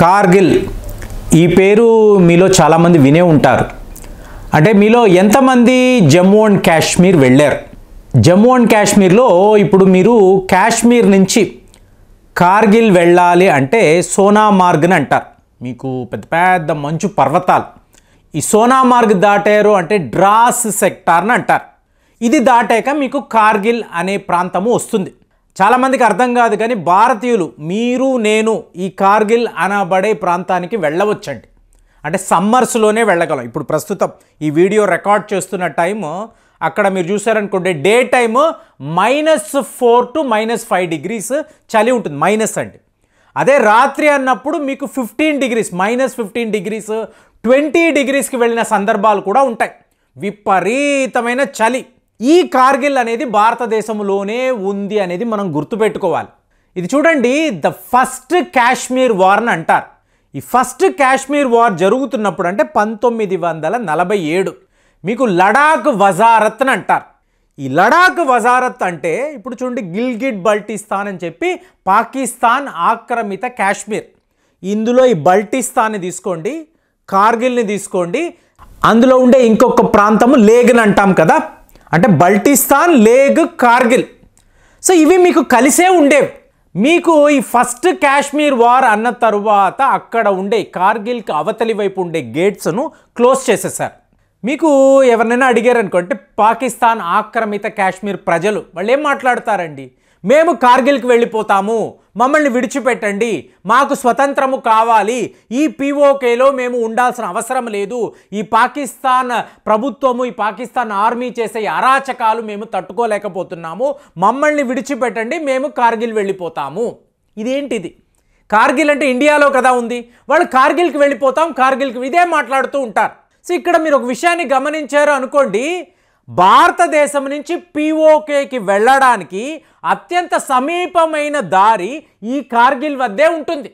కార్గిల్ ఈ పేరు మీలో చాలామంది వినే ఉంటారు అంటే మీలో ఎంతమంది జమ్మూ అండ్ కాశ్మీర్ వెళ్ళారు జమ్మూ అండ్ కాశ్మీర్లో ఇప్పుడు మీరు కాశ్మీర్ నుంచి కార్గిల్ వెళ్ళాలి అంటే సోనామార్గ్ని అంటారు మీకు పెద్ద పెద్ద మంచు పర్వతాలు ఈ సోనామార్గ్ దాటారు అంటే డ్రాస్ సెక్టార్ని అంటారు ఇది దాటాక మీకు కార్గిల్ అనే ప్రాంతము వస్తుంది చాలామందికి అర్థం కాదు కానీ భారతీయులు మీరు నేను ఈ కార్గిల్ అనబడే ప్రాంతానికి వెళ్ళవచ్చండి అంటే సమ్మర్స్లోనే వెళ్ళగలం ఇప్పుడు ప్రస్తుతం ఈ వీడియో రికార్డ్ చేస్తున్న టైము అక్కడ మీరు చూసారనుకుంటే day time minus four to minus five degrees చలి ఉంటుంది మైనస్ అండి అదే రాత్రి అన్నప్పుడు మీకు fifteen degrees minus fifteen degrees twenty డిగ్రీస్కి వెళ్ళిన సందర్భాలు కూడా ఉంటాయి విపరీతమైన చలి ఈ కార్గిల్ అనేది భారతదేశంలోనే ఉంది అనేది మనం గుర్తుపెట్టుకోవాలి ఇది చూడండి ద ఫస్ట్ కాశ్మీర్ వార్ అని అంటారు ఈ ఫస్ట్ కాశ్మీర్ వార్ జరుగుతున్నప్పుడు అంటే పంతొమ్మిది వందల నలభై ఏడు మీకు లడాక్ వజారత్ అని అంటారు ఈ లడాక్ వజారత్ అంటే ఇప్పుడు చూడండి గిల్గిట్ బల్టిస్తాన్ అని చెప్పి పాకిస్తాన్ ఆక్రమిత కాశ్మీర్ ఇందులో ఈ బల్టిస్తాన్ని తీసుకోండి కార్గిల్ని తీసుకోండి అందులో ఉండే ఇంకొక ప్రాంతము లేగన్ అంటాం కదా అంటే బల్టిస్తాన్ లేగ్ కార్గిల్ సో ఇవి మీకు కలిసే ఉండేవి మీకు ఈ ఫస్ట్ కాశ్మీర్ వార్ అన్న తరువాత అక్కడ ఉండే కార్గిల్కి అవతలి వైపు ఉండే గేట్స్ను క్లోజ్ చేసేసారు మీకు ఎవరినైనా అడిగారనుకో అంటే పాకిస్తాన్ ఆక్రమిత కాశ్మీర్ ప్రజలు వాళ్ళు ఏం మాట్లాడతారండి మేము కార్గిల్కి వెళ్ళిపోతాము మమ్మల్ని విడిచిపెట్టండి మాకు స్వతంత్రము కావాలి ఈ పీఓకేలో మేము ఉండాల్సిన అవసరం లేదు ఈ పాకిస్తాన్ ప్రభుత్వము ఈ పాకిస్తాన్ ఆర్మీ చేసే అరాచకాలు మేము తట్టుకోలేకపోతున్నాము మమ్మల్ని విడిచిపెట్టండి మేము కార్గిల్ వెళ్ళిపోతాము ఇదేంటిది కార్గిల్ అంటే ఇండియాలో కదా ఉంది వాళ్ళు కార్గిల్కి వెళ్ళిపోతాం కార్గిల్కి ఇదే మాట్లాడుతూ ఉంటారు సో ఇక్కడ మీరు ఒక విషయాన్ని గమనించారు అనుకోండి భారతదేశం నుంచి పిఓకేకి వెళ్ళడానికి అత్యంత సమీపమైన దారి ఈ కార్గిల్ వద్దే ఉంటుంది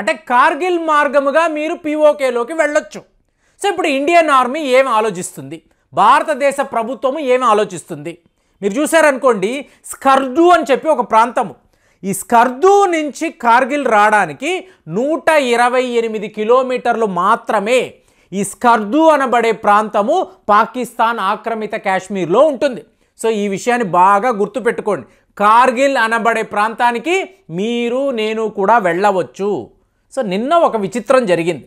అంటే కార్గిల్ మార్గముగా మీరు పిఓకేలోకి వెళ్ళొచ్చు సో ఇప్పుడు ఇండియన్ ఆర్మీ ఏం ఆలోచిస్తుంది భారతదేశ ప్రభుత్వము ఏమి ఆలోచిస్తుంది మీరు చూసారనుకోండి స్కర్దు అని చెప్పి ఒక ప్రాంతము ఈ స్కర్దు నుంచి కార్గిల్ రావడానికి నూట ఇరవై ఎనిమిది కిలోమీటర్లు మాత్రమే ఈ స్కర్దు అనబడే ప్రాంతము పాకిస్తాన్ ఆక్రమిత కాశ్మీర్లో ఉంటుంది సో ఈ విషయాన్ని బాగా గుర్తుపెట్టుకోండి కార్గిల్ అనబడే ప్రాంతానికి మీరు నేను కూడా వెళ్ళవచ్చు సో నిన్న ఒక విచిత్రం జరిగింది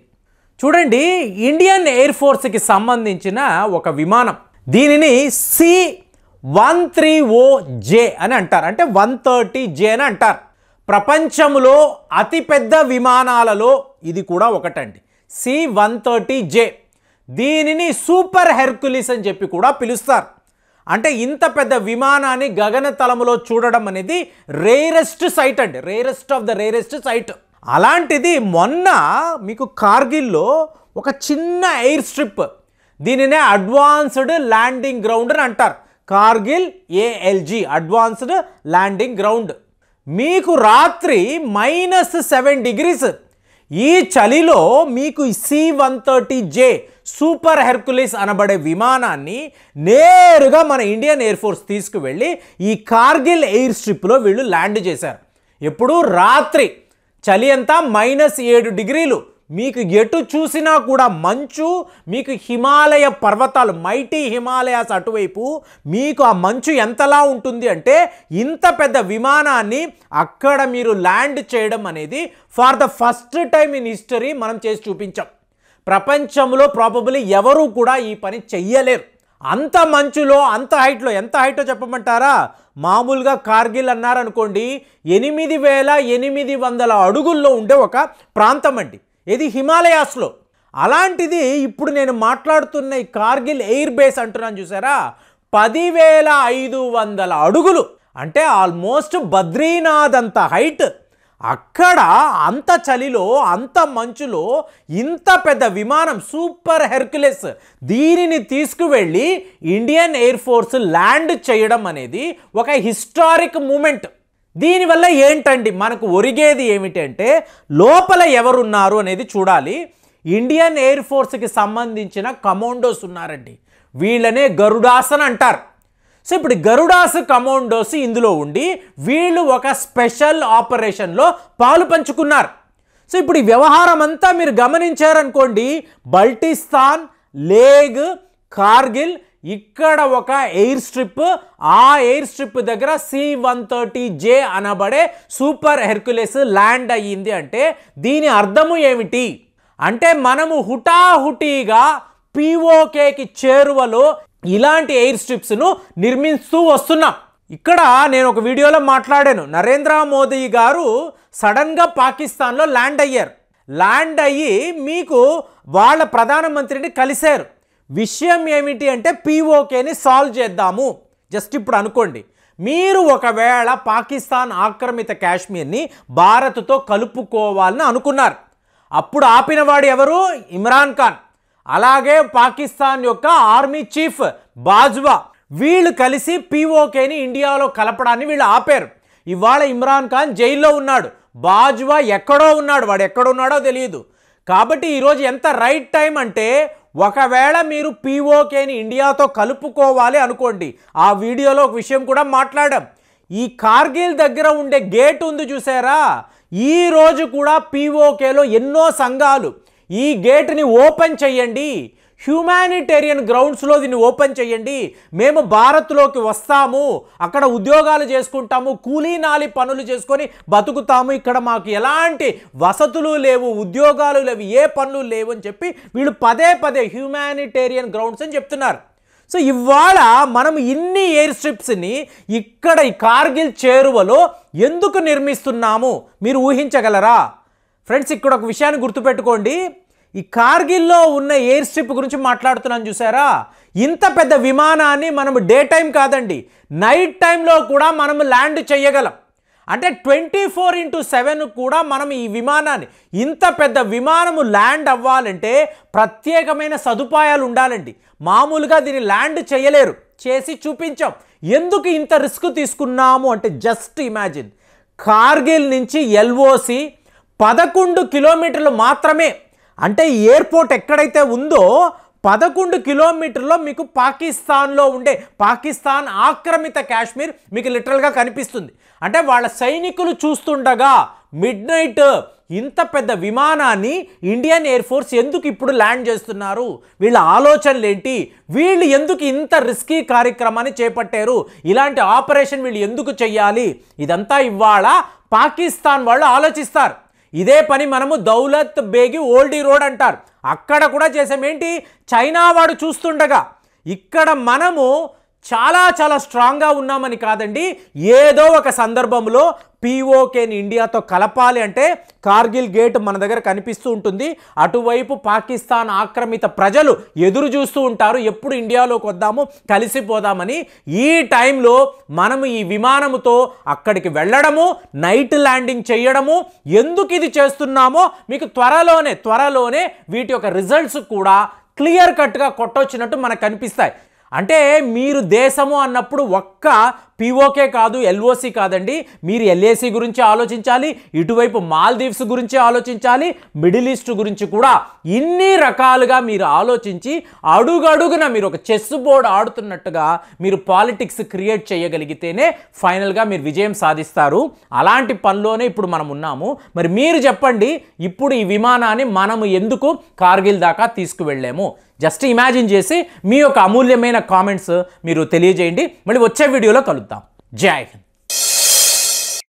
చూడండి ఇండియన్ ఎయిర్ ఫోర్స్కి సంబంధించిన ఒక విమానం దీనిని C one three O J అని అంటారు అంటే వన్ థర్టీ జే అని అంటారు ప్రపంచంలో అతిపెద్ద విమానాలలో ఇది కూడా ఒకటండి సి వన్ థర్టీ జే దీనిని సూపర్ హెర్కులిస్ అని చెప్పి కూడా పిలుస్తారు అంటే ఇంత పెద్ద విమానాన్ని గగనతలంలో చూడడం అనేది రేరెస్ట్ సైట్ అండి rarest of the rarest sight అలాంటిది మొన్న మీకు కార్గిల్లో ఒక చిన్న ఎయిర్ స్ట్రిప్ దీనినే అడ్వాన్స్డ్ ల్యాండింగ్ గ్రౌండ్ అని అంటారు Kargil ALG advanced landing ground మీకు రాత్రి మైనస్ సెవెన్ డిగ్రీస్ ఈ చలిలో మీకు C one thirty J super Hercules అనబడే విమానాన్ని నేరుగా మన ఇండియన్ ఎయిర్ ఫోర్స్ తీసుకువెళ్ళి ఈ కార్గిల్ ఎయిర్ స్ట్రిప్లో వీళ్ళు ల్యాండ్ చేశారు ఎప్పుడు రాత్రి చలి అంతా మైనస్ ఏడు డిగ్రీలు మీకు ఎటు చూసినా కూడా మంచు మీకు హిమాలయ పర్వతాలు మైటీ హిమాలయాస్ అటువైపు మీకు ఆ మంచు ఎంతలా ఉంటుంది అంటే ఇంత పెద్ద విమానాన్ని అక్కడ మీరు ల్యాండ్ చేయడం అనేది for the first time in history మనం చేసి చూపించాం ప్రపంచంలో ప్రాబబులీ ఎవరూ కూడా ఈ పని చెయ్యలేరు అంత మంచులో అంత హైట్లో ఎంత హైటో చెప్పమంటారా మామూలుగా కార్గిల్ అన్నారనుకోండి ఎనిమిది వేల ఎనిమిది వందల అడుగుల్లో ఉండే ఒక ప్రాంతం అండి ఇది హిమాలయాస్లో అలాంటిది ఇప్పుడు నేను మాట్లాడుతున్న ఈ కార్గిల్ ఎయిర్ బేస్ అంటున్నాను చూసారా పదివేల ఐదు వందల అడుగులు అంటే ఆల్మోస్ట్ బద్రీనాథ్ అంత హైట్ అక్కడ అంత చలిలో అంత మంచులో ఇంత పెద్ద విమానం సూపర్ హెర్క్యులెస్ దీనిని తీసుకువెళ్ళి ఇండియన్ ఎయిర్ ఫోర్స్ ల్యాండ్ చేయడం అనేది ఒక హిస్టారిక్ మూమెంట్ దీనివల్ల ఏంటండి మనకు ఒరిగేది ఏమిటంటే లోపల ఎవరున్నారు అనేది చూడాలి ఇండియన్ ఎయిర్ ఫోర్స్కి సంబంధించిన కమాండోస్ ఉన్నారండి వీళ్ళనే గరుడాస్ అని అంటారు సో ఇప్పుడు గరుడాస్ కమాండోస్ ఇందులో ఉండి వీళ్ళు ఒక స్పెషల్ ఆపరేషన్లో పాలు పంచుకున్నారు సో ఇప్పుడు ఈ వ్యవహారం అంతా మీరు గమనించారనుకోండి బల్టిస్తాన్ లేగ్ కార్గిల్ ఇక్కడ ఒక ఎయిర్ స్ట్రిప్ ఆ ఎయిర్ స్ట్రిప్ దగ్గర సి వన్ థర్టీ జే అనబడే సూపర్ హెర్క్యులెస్ ల్యాండ్ అయ్యింది అంటే దీని అర్థము ఏమిటి అంటే మనము హుటాహుటీగా పిఓకేకి చేరువలో ఇలాంటి ఎయిర్ స్ట్రిప్స్ను నిర్మిస్తూ వస్తున్నాం ఇక్కడ నేను ఒక వీడియోలో మాట్లాడాను నరేంద్ర మోదీ గారు సడన్గా పాకిస్తాన్లో ల్యాండ్ అయ్యారు ల్యాండ్ అయ్యి మీకు వాళ్ళ ప్రధానమంత్రిని కలిశారు విషయం ఏమిటి అంటే పిఓకేని సాల్వ్ చేద్దాము జస్ట్ ఇప్పుడు అనుకోండి మీరు ఒకవేళ పాకిస్తాన్ ఆక్రమిత కాశ్మీర్ని భారత్తో కలుపుకోవాలని అనుకున్నారు అప్పుడు ఆపినవాడు ఎవరు ఇమ్రాన్ ఖాన్ అలాగే పాకిస్తాన్ యొక్క ఆర్మీ చీఫ్ బాజ్వా వీళ్ళు కలిసి పీఓకేని ఇండియాలో కలపడాన్ని వీళ్ళు ఆపారు ఇవాళ ఇమ్రాన్ ఖాన్ జైల్లో ఉన్నాడు బాజ్వా ఎక్కడో ఉన్నాడు వాడు ఎక్కడ ఉన్నాడో తెలియదు కాబట్టి ఈరోజు ఎంత రైట్ టైం అంటే ఒకవేళ మీరు పీఓకేని ఇండియాతో కలుపుకోవాలి అనుకోండి ఆ వీడియోలో ఒక విషయం కూడా మాట్లాడాం ఈ కార్గిల్ దగ్గర ఉండే గేట్ ఉంది చూసారా ఈ రోజు కూడా పీఓకేలో ఎన్నో సంఘాలు ఈ గేట్ని ఓపెన్ చేయండి హ్యూమానిటేరియన్ గ్రౌండ్స్లో దీన్ని ఓపెన్ చేయండి మేము భారత్లోకి వస్తాము అక్కడ ఉద్యోగాలు చేసుకుంటాము కూలీనాలి పనులు చేసుకొని బతుకుతాము ఇక్కడ మాకు ఎలాంటి వసతులు లేవు ఉద్యోగాలు లేవు ఏ పనులు లేవు అని చెప్పి వీళ్ళు పదే పదే హ్యూమానిటేరియన్ గ్రౌండ్స్ అని చెప్తున్నారు సో ఇవాళ మనం ఇన్ని ఎయిర్ స్ట్రిప్స్ని ఇక్కడ ఈ కార్గిల్ చేరువలో ఎందుకు నిర్మిస్తున్నాము మీరు ఊహించగలరా ఫ్రెండ్స్ ఇక్కడ ఒక విషయాన్ని గుర్తుపెట్టుకోండి ఈ కార్గిల్లో ఉన్న ఎయిర్ స్ట్రిప్ గురించి మాట్లాడుతున్నాను చూసారా ఇంత పెద్ద విమానాన్ని మనం డే టైం కాదండి నైట్ టైంలో కూడా మనం ల్యాండ్ చేయగలం అంటే ట్వంటీ ఫోర్ ఇంటూ సెవెన్ కూడా మనం ఈ విమానాన్ని ఇంత పెద్ద విమానము ల్యాండ్ అవ్వాలంటే ప్రత్యేకమైన సదుపాయాలు ఉండాలండి మామూలుగా దీన్ని ల్యాండ్ చేయలేరు చేసి చూపించాం ఎందుకు ఇంత రిస్క్ తీసుకున్నాము అంటే జస్ట్ ఇమాజిన్ కార్గిల్ నుంచి ఎల్ఓసి పదకొండు కిలోమీటర్లు మాత్రమే అంటే ఎయిర్పోర్ట్ ఎక్కడైతే ఉందో పదకొండు కిలోమీటర్లో మీకు పాకిస్తాన్లో ఉండే పాకిస్తాన్ ఆక్రమిత కాశ్మీర్ మీకు లిటరల్గా కనిపిస్తుంది అంటే వాళ్ళ సైనికులు చూస్తుండగా మిడ్ నైట్ ఇంత పెద్ద విమానాన్ని ఇండియన్ ఎయిర్ ఫోర్స్ ఎందుకు ఇప్పుడు ల్యాండ్ చేస్తున్నారు వీళ్ళ ఆలోచనలు ఏంటి వీళ్ళు ఎందుకు ఇంత రిస్కీ కార్యక్రమాన్ని చేపట్టారు ఇలాంటి ఆపరేషన్ వీళ్ళు ఎందుకు చెయ్యాలి ఇదంతా ఇవాళ పాకిస్తాన్ వాళ్ళు ఆలోచిస్తారు ఇదే పని మనము దౌలత్ బేగి ఓల్డీ రోడ్ అంటారు అక్కడ కూడా చేసామేంటి చైనా వాడు చూస్తుండగా ఇక్కడ మనము చాలా చాలా స్ట్రాంగ్గా ఉన్నామని కాదండి ఏదో ఒక సందర్భంలో పీఓకేని ఇండియాతో కలపాలి అంటే కార్గిల్ గేట్ మన దగ్గర కనిపిస్తూ ఉంటుంది అటువైపు పాకిస్తాన్ ఆక్రమిత ప్రజలు ఎదురు చూస్తూ ఉంటారు ఎప్పుడు ఇండియాలోకి వద్దాము కలిసిపోదామని ఈ టైంలో మనము ఈ విమానముతో అక్కడికి వెళ్ళడము నైట్ ల్యాండింగ్ చేయడము ఎందుకు ఇది చేస్తున్నామో మీకు త్వరలోనే త్వరలోనే వీటి యొక్క రిజల్ట్స్ కూడా క్లియర్ కట్గా కొట్టొచ్చినట్టు మనకు కనిపిస్తాయి అంటే మీరు దేశము అన్నప్పుడు ఒక్క పిఓకే కాదు ఎల్ఓసి కాదండి మీరు ఎల్ఏసి గురించి ఆలోచించాలి ఇటువైపు మాల్దీవ్స్ గురించి ఆలోచించాలి మిడిల్ ఈస్ట్ గురించి కూడా ఇన్ని రకాలుగా మీరు ఆలోచించి అడుగడుగున మీరు ఒక చెస్ బోర్డు ఆడుతున్నట్టుగా మీరు పాలిటిక్స్ క్రియేట్ చేయగలిగితేనే ఫైనల్గా మీరు విజయం సాధిస్తారు అలాంటి పనిలోనే ఇప్పుడు మనం ఉన్నాము మరి మీరు చెప్పండి ఇప్పుడు ఈ విమానాన్ని మనము ఎందుకు కార్గిల్ దాకా తీసుకువెళ్ళాము జస్ట్ ఇమాజిన్ చేసి మీ యొక్క అమూల్యమైన కామెంట్స్ మీరు తెలియజేయండి మళ్ళీ వచ్చే వీడియోలో కలుద్దాం జై హింద్